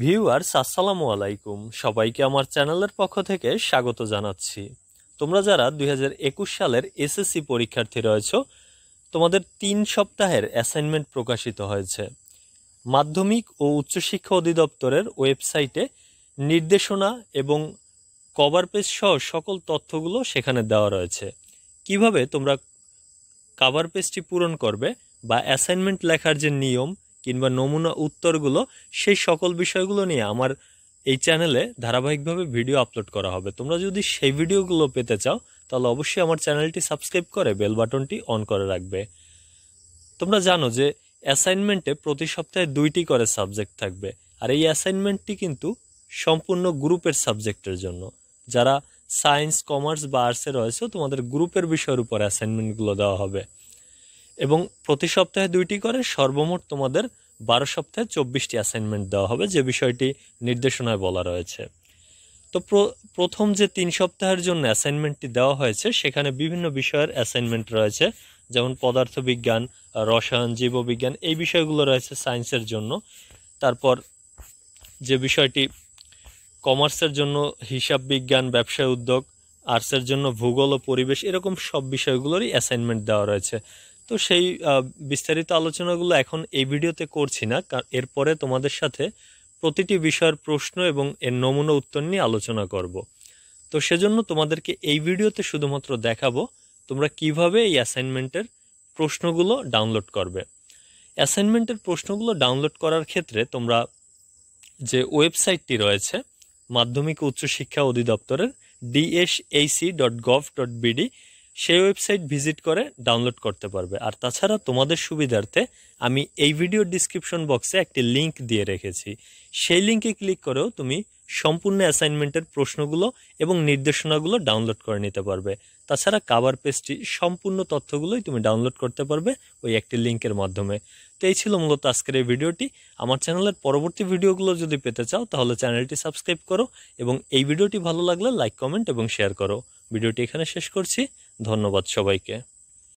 viewers আসসালামু আলাইকুম সবাইকে আমার চ্যানেলের পক্ষ থেকে স্বাগত জানাচ্ছি তোমরা যারা দুই সালের এসএসসি পরীক্ষার্থী রয়েছ তোমাদের তিন সপ্তাহের অ্যাসাইনমেন্ট প্রকাশিত হয়েছে মাধ্যমিক ও উচ্চশিক্ষা অধিদপ্তরের ওয়েবসাইটে নির্দেশনা এবং কভার পেজ সহ সকল তথ্যগুলো সেখানে দেওয়া রয়েছে কিভাবে তোমরা কভার পেজটি পূরণ করবে বা অ্যাসাইনমেন্ট লেখার যে নিয়ম কিংবা নমুনা উত্তরগুলো সেই সকল বিষয়গুলো নিয়ে আমার এই চ্যানেলে ধারাবাহিকভাবে ভিডিও আপলোড করা হবে তোমরা যদি সেই ভিডিওগুলো পেতে চাও তাহলে অবশ্যই আমার চ্যানেলটি সাবস্ক্রাইব করে বেল বাটনটি অন করে রাখবে তোমরা জানো যে অ্যাসাইনমেন্টে প্রতি সপ্তাহে দুইটি করে সাবজেক্ট থাকবে আর এই অ্যাসাইনমেন্টটি কিন্তু সম্পূর্ণ গ্রুপের সাবজেক্টের জন্য যারা সায়েন্স কমার্স বা আর্টসে রয়েছে তোমাদের গ্রুপের বিষয়ের উপর অ্যাসাইনমেন্টগুলো দেওয়া হবে এবং প্রতি সপ্তাহে দুইটি করে সর্বমোট তোমাদের বারো সপ্তাহে চব্বিশটি অ্যাসাইনমেন্ট দেওয়া হবে যে বিষয়টি নির্দেশনায় বলা রয়েছে তো প্রথম যে তিন সপ্তাহের জন্য অ্যাসাইনমেন্টটি দেওয়া হয়েছে সেখানে বিভিন্ন বিষয়ের অ্যাসাইনমেন্ট রয়েছে যেমন পদার্থবিজ্ঞান রসায়ন জীববিজ্ঞান এই বিষয়গুলো রয়েছে সায়েন্সের জন্য তারপর যে বিষয়টি কমার্সের জন্য হিসাব বিজ্ঞান ব্যবসায় উদ্যোগ আর্টসের জন্য ভূগোল ও পরিবেশ এরকম সব বিষয়গুলোরই অ্যাসাইনমেন্ট দেওয়া রয়েছে তো সেই বিস্তারিত আলোচনাগুলো এখন এই ভিডিওতে করছি না এরপরে তোমাদের সাথে প্রতিটি বিষয়ের প্রশ্ন এবং এর নমুনা উত্তর নিয়ে আলোচনা করব তো সেজন্য তোমাদেরকে এই ভিডিওতে শুধুমাত্র দেখাবো তোমরা কিভাবে এই অ্যাসাইনমেন্টের প্রশ্নগুলো ডাউনলোড করবে অ্যাসাইনমেন্টের প্রশ্নগুলো ডাউনলোড করার ক্ষেত্রে তোমরা যে ওয়েবসাইটটি রয়েছে মাধ্যমিক উচ্চশিক্ষা অধিদপ্তরের DSHE dot gov dot BD সেই ওয়েবসাইট ভিজিট করে ডাউনলোড করতে পারবে আর তাছাড়া তোমাদের সুবিধার্থে আমি এই ভিডিও ডিসক্রিপশন বক্সে একটি লিংক দিয়ে রেখেছি সেই লিঙ্কে ক্লিক করেও তুমি সম্পূর্ণ অ্যাসাইনমেন্টের প্রশ্নগুলো এবং নির্দেশনাগুলো ডাউনলোড করে নিতে পারবে তাছাড়া কাভার পেজটি সম্পূর্ণ তথ্যগুলোই তুমি ডাউনলোড করতে পারবে ওই একটি লিঙ্কের মাধ্যমে তো এই ছিল মূলত আজকের এই ভিডিওটি আমার চ্যানেলের পরবর্তী ভিডিওগুলো যদি পেতে চাও তাহলে চ্যানেলটি সাবস্ক্রাইব করো এবং এই ভিডিওটি ভালো লাগলে লাইক কমেন্ট এবং শেয়ার করো ভিডিওটি এখানে শেষ করছি धन्यवाद सबाई के